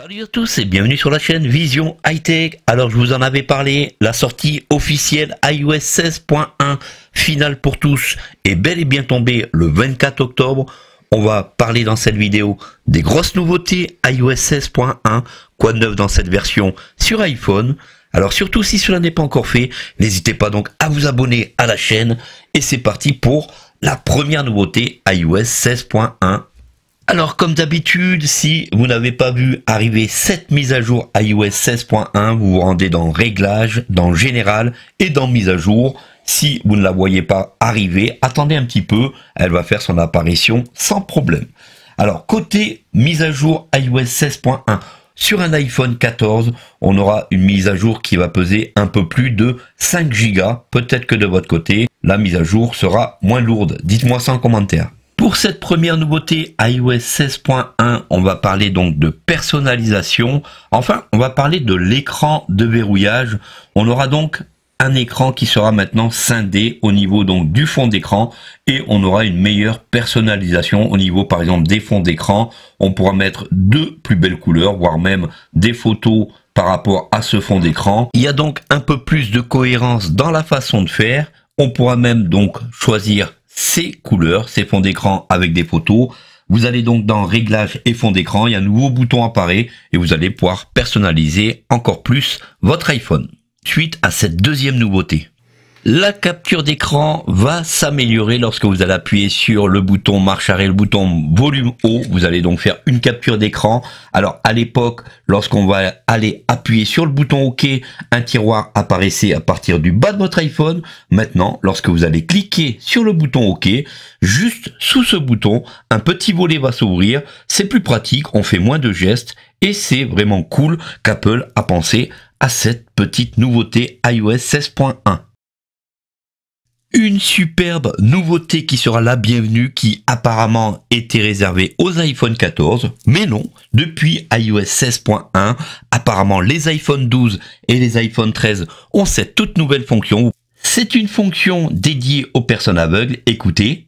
Salut à tous et bienvenue sur la chaîne Vision Hightech Alors je vous en avais parlé, la sortie officielle iOS 16.1 finale pour tous est bel et bien tombée le 24 octobre. On va parler dans cette vidéo des grosses nouveautés iOS 16.1, quoi de neuf dans cette version sur iPhone. Alors surtout si cela n'est pas encore fait, n'hésitez pas donc à vous abonner à la chaîne et c'est parti pour la première nouveauté iOS 16.1 alors comme d'habitude, si vous n'avez pas vu arriver cette mise à jour iOS 16.1, vous vous rendez dans Réglages, dans Général et dans Mise à jour. Si vous ne la voyez pas arriver, attendez un petit peu, elle va faire son apparition sans problème. Alors côté mise à jour iOS 16.1, sur un iPhone 14, on aura une mise à jour qui va peser un peu plus de 5 Go. Peut-être que de votre côté, la mise à jour sera moins lourde. Dites-moi ça en commentaire. Pour cette première nouveauté iOS 16.1, on va parler donc de personnalisation. Enfin, on va parler de l'écran de verrouillage. On aura donc un écran qui sera maintenant scindé au niveau donc du fond d'écran et on aura une meilleure personnalisation au niveau par exemple des fonds d'écran. On pourra mettre deux plus belles couleurs, voire même des photos par rapport à ce fond d'écran. Il y a donc un peu plus de cohérence dans la façon de faire. On pourra même donc choisir ces couleurs, ces fonds d'écran avec des photos. Vous allez donc dans Réglages et fond d'écran, il y a un nouveau bouton apparaît et vous allez pouvoir personnaliser encore plus votre iPhone. Suite à cette deuxième nouveauté, la capture d'écran va s'améliorer lorsque vous allez appuyer sur le bouton marche arrêt, le bouton volume haut. Vous allez donc faire une capture d'écran. Alors à l'époque, lorsqu'on va aller appuyer sur le bouton OK, un tiroir apparaissait à partir du bas de votre iPhone. Maintenant, lorsque vous allez cliquer sur le bouton OK, juste sous ce bouton, un petit volet va s'ouvrir. C'est plus pratique, on fait moins de gestes et c'est vraiment cool qu'Apple a pensé à cette petite nouveauté iOS 16.1 une superbe nouveauté qui sera la bienvenue qui apparemment était réservée aux iPhone 14, mais non, depuis iOS 16.1, apparemment les iPhone 12 et les iPhone 13 ont cette toute nouvelle fonction. C'est une fonction dédiée aux personnes aveugles, écoutez.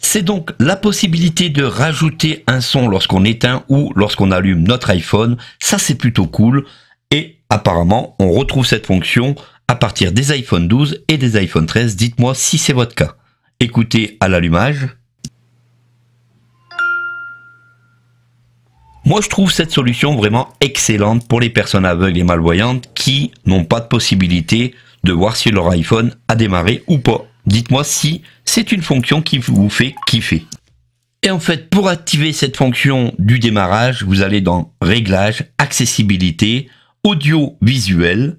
C'est donc la possibilité de rajouter un son lorsqu'on éteint ou lorsqu'on allume notre iPhone, ça c'est plutôt cool. Apparemment, on retrouve cette fonction à partir des iPhone 12 et des iPhone 13. Dites-moi si c'est votre cas. Écoutez à l'allumage. Moi, je trouve cette solution vraiment excellente pour les personnes aveugles et malvoyantes qui n'ont pas de possibilité de voir si leur iPhone a démarré ou pas. Dites-moi si c'est une fonction qui vous fait kiffer. Et en fait, pour activer cette fonction du démarrage, vous allez dans Réglages, Accessibilité, audiovisuel.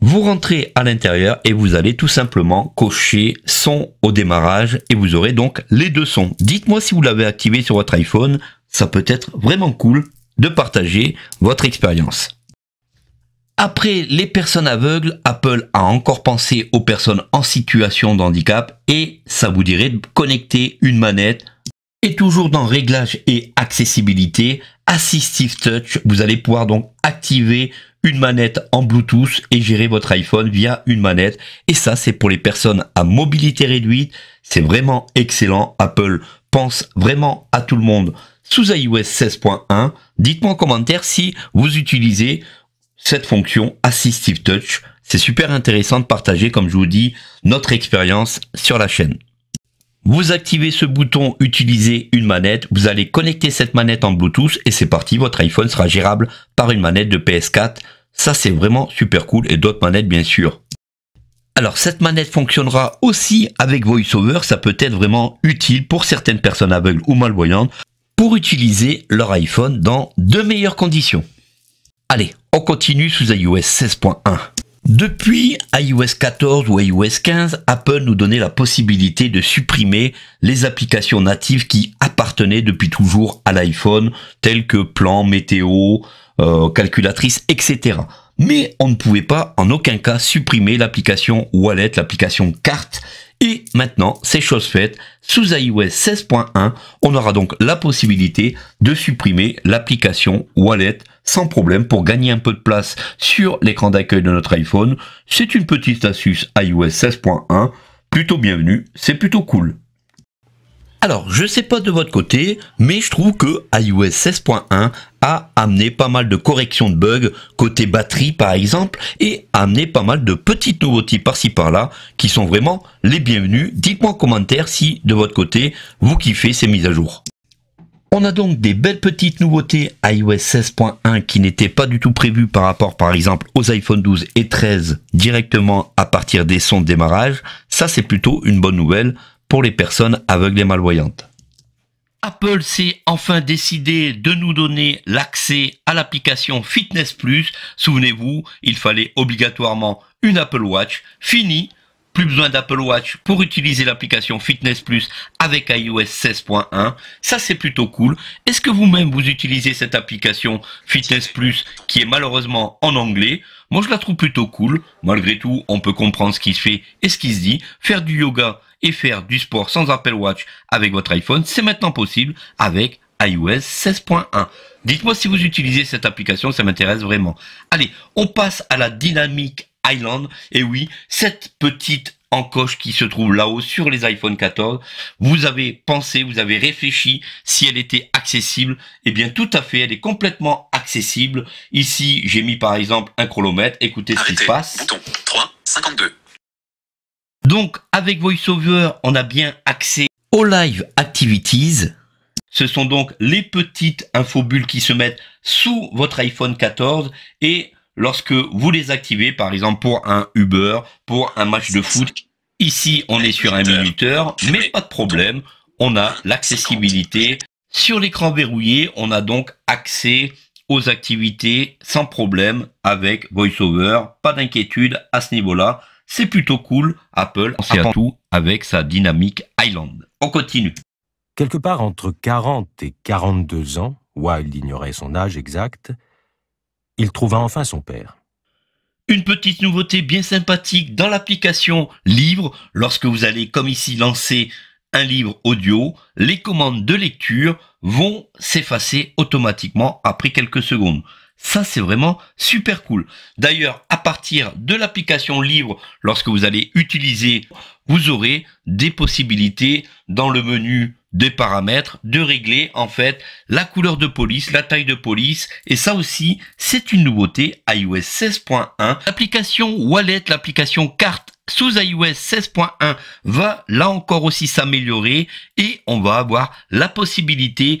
Vous rentrez à l'intérieur et vous allez tout simplement cocher son au démarrage et vous aurez donc les deux sons. Dites-moi si vous l'avez activé sur votre iPhone, ça peut être vraiment cool de partager votre expérience. Après les personnes aveugles, Apple a encore pensé aux personnes en situation de handicap et ça vous dirait de connecter une manette et toujours dans Réglages et Accessibilité, Assistive Touch, vous allez pouvoir donc activer une manette en Bluetooth et gérer votre iPhone via une manette. Et ça, c'est pour les personnes à mobilité réduite. C'est vraiment excellent. Apple pense vraiment à tout le monde sous iOS 16.1. Dites-moi en commentaire si vous utilisez cette fonction Assistive Touch. C'est super intéressant de partager, comme je vous dis, notre expérience sur la chaîne. Vous activez ce bouton, utilisez une manette, vous allez connecter cette manette en Bluetooth et c'est parti, votre iPhone sera gérable par une manette de PS4. Ça c'est vraiment super cool et d'autres manettes bien sûr. Alors cette manette fonctionnera aussi avec VoiceOver, ça peut être vraiment utile pour certaines personnes aveugles ou malvoyantes pour utiliser leur iPhone dans de meilleures conditions. Allez, on continue sous iOS 16.1. Depuis iOS 14 ou iOS 15, Apple nous donnait la possibilité de supprimer les applications natives qui appartenaient depuis toujours à l'iPhone, telles que plan, météo, euh, calculatrice, etc. Mais on ne pouvait pas en aucun cas supprimer l'application Wallet, l'application carte. Et maintenant, c'est chose faite, sous iOS 16.1, on aura donc la possibilité de supprimer l'application Wallet sans problème pour gagner un peu de place sur l'écran d'accueil de notre iPhone. C'est une petite astuce iOS 16.1, plutôt bienvenue, c'est plutôt cool. Alors, je sais pas de votre côté, mais je trouve que iOS 16.1 a amené pas mal de corrections de bugs, côté batterie par exemple, et a amené pas mal de petites nouveautés par-ci par-là, qui sont vraiment les bienvenues. Dites-moi en commentaire si de votre côté, vous kiffez ces mises à jour. On a donc des belles petites nouveautés iOS 16.1 qui n'étaient pas du tout prévues par rapport par exemple aux iPhone 12 et 13 directement à partir des sons de démarrage. Ça c'est plutôt une bonne nouvelle pour les personnes aveugles et malvoyantes. Apple s'est enfin décidé de nous donner l'accès à l'application Fitness Plus. Souvenez-vous, il fallait obligatoirement une Apple Watch. Fini, plus besoin d'Apple Watch pour utiliser l'application Fitness Plus avec iOS 16.1. Ça, c'est plutôt cool. Est-ce que vous-même, vous utilisez cette application Fitness Plus qui est malheureusement en anglais Moi, je la trouve plutôt cool. Malgré tout, on peut comprendre ce qui se fait et ce qui se dit. Faire du yoga et faire du sport sans Apple Watch avec votre iPhone, c'est maintenant possible avec iOS 16.1. Dites-moi si vous utilisez cette application, ça m'intéresse vraiment. Allez, on passe à la dynamique Island. Et oui, cette petite encoche qui se trouve là-haut sur les iPhone 14. Vous avez pensé, vous avez réfléchi si elle était accessible. Eh bien, tout à fait, elle est complètement accessible. Ici, j'ai mis par exemple un chronomètre. Écoutez ce qui se passe. Donc, avec VoiceOver, on a bien accès aux Live Activities. Ce sont donc les petites infobulles qui se mettent sous votre iPhone 14 et lorsque vous les activez, par exemple pour un Uber, pour un match de foot. Ici, on est sur un minuteur, mais pas de problème. On a l'accessibilité. Sur l'écran verrouillé, on a donc accès aux activités sans problème avec VoiceOver. Pas d'inquiétude à ce niveau-là. C'est plutôt cool. Apple surtout avec sa dynamique Island. On continue. Quelque part entre 40 et 42 ans, Wilde ignorait son âge exact, il trouva enfin son père. Une petite nouveauté bien sympathique dans l'application Livre, lorsque vous allez comme ici lancer un livre audio, les commandes de lecture vont s'effacer automatiquement après quelques secondes. Ça, c'est vraiment super cool. D'ailleurs, à partir de l'application Livre, lorsque vous allez utiliser, vous aurez des possibilités dans le menu des paramètres, de régler en fait la couleur de police, la taille de police, et ça aussi c'est une nouveauté iOS 16.1. L'application Wallet, l'application carte sous iOS 16.1 va là encore aussi s'améliorer et on va avoir la possibilité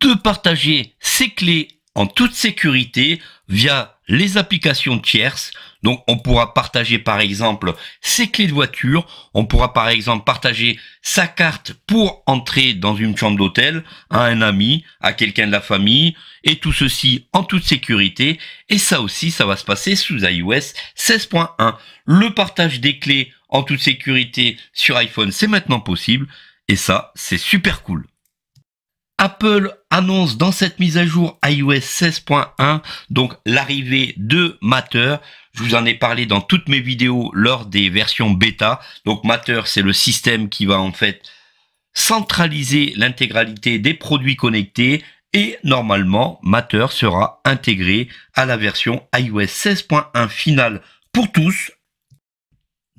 de partager ses clés en toute sécurité via les applications tierces. Donc on pourra partager par exemple ses clés de voiture, on pourra par exemple partager sa carte pour entrer dans une chambre d'hôtel à un ami, à quelqu'un de la famille, et tout ceci en toute sécurité. Et ça aussi, ça va se passer sous iOS 16.1. Le partage des clés en toute sécurité sur iPhone, c'est maintenant possible, et ça, c'est super cool. Apple annonce dans cette mise à jour iOS 16.1 donc l'arrivée de Matter. Je vous en ai parlé dans toutes mes vidéos lors des versions bêta. Donc Matter, c'est le système qui va en fait centraliser l'intégralité des produits connectés et normalement Matter sera intégré à la version iOS 16.1 finale pour tous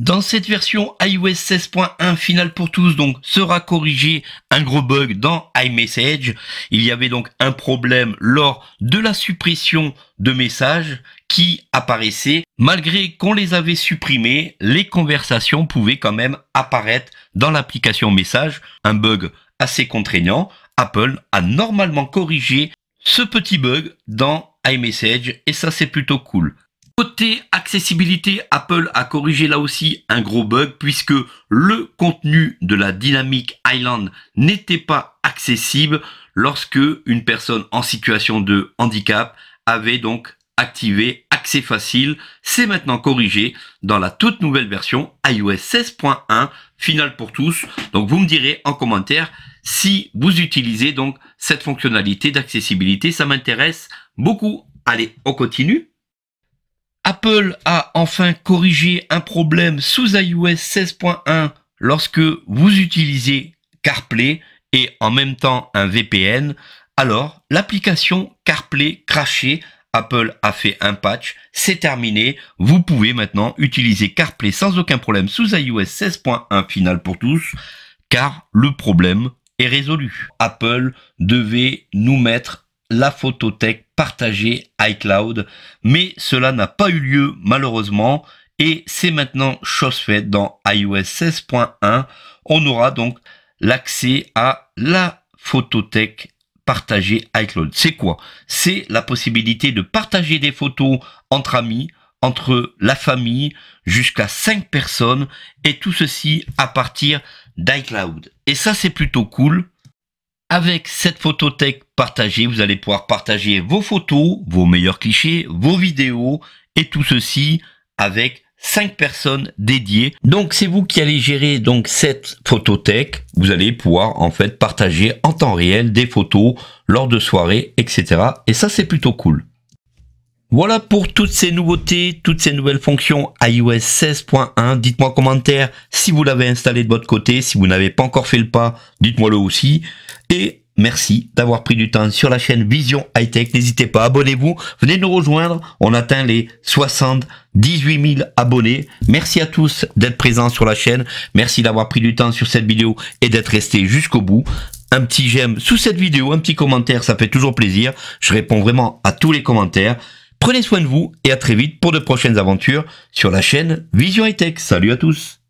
dans cette version iOS 16.1 finale pour tous, donc, sera corrigé un gros bug dans iMessage. Il y avait donc un problème lors de la suppression de messages qui apparaissaient. Malgré qu'on les avait supprimés, les conversations pouvaient quand même apparaître dans l'application message. Un bug assez contraignant. Apple a normalement corrigé ce petit bug dans iMessage et ça c'est plutôt cool. Côté accessibilité, Apple a corrigé là aussi un gros bug puisque le contenu de la Dynamic Island n'était pas accessible lorsque une personne en situation de handicap avait donc activé accès facile. C'est maintenant corrigé dans la toute nouvelle version iOS 16.1 finale pour tous. Donc vous me direz en commentaire si vous utilisez donc cette fonctionnalité d'accessibilité. Ça m'intéresse beaucoup. Allez, on continue. Apple a enfin corrigé un problème sous iOS 16.1 lorsque vous utilisez CarPlay et en même temps un VPN. Alors, l'application CarPlay crachait. Apple a fait un patch, c'est terminé. Vous pouvez maintenant utiliser CarPlay sans aucun problème sous iOS 16.1 final pour tous, car le problème est résolu. Apple devait nous mettre la photothèque partagée iCloud, mais cela n'a pas eu lieu malheureusement et c'est maintenant chose faite dans iOS 16.1. On aura donc l'accès à la photothèque partagée iCloud. C'est quoi C'est la possibilité de partager des photos entre amis, entre la famille, jusqu'à 5 personnes, et tout ceci à partir d'iCloud. Et ça c'est plutôt cool avec cette photothèque partagée, vous allez pouvoir partager vos photos, vos meilleurs clichés, vos vidéos et tout ceci avec 5 personnes dédiées. Donc c'est vous qui allez gérer donc cette photothèque. Vous allez pouvoir en fait partager en temps réel des photos lors de soirées, etc. Et ça c'est plutôt cool. Voilà pour toutes ces nouveautés, toutes ces nouvelles fonctions iOS 16.1. Dites-moi en commentaire si vous l'avez installé de votre côté, si vous n'avez pas encore fait le pas, dites-moi le aussi. Et merci d'avoir pris du temps sur la chaîne Vision Hightech. N'hésitez pas, abonnez-vous, venez nous rejoindre. On atteint les 78 000 abonnés. Merci à tous d'être présents sur la chaîne. Merci d'avoir pris du temps sur cette vidéo et d'être resté jusqu'au bout un petit j'aime sous cette vidéo, un petit commentaire, ça fait toujours plaisir. Je réponds vraiment à tous les commentaires. Prenez soin de vous et à très vite pour de prochaines aventures sur la chaîne Vision et Tech. Salut à tous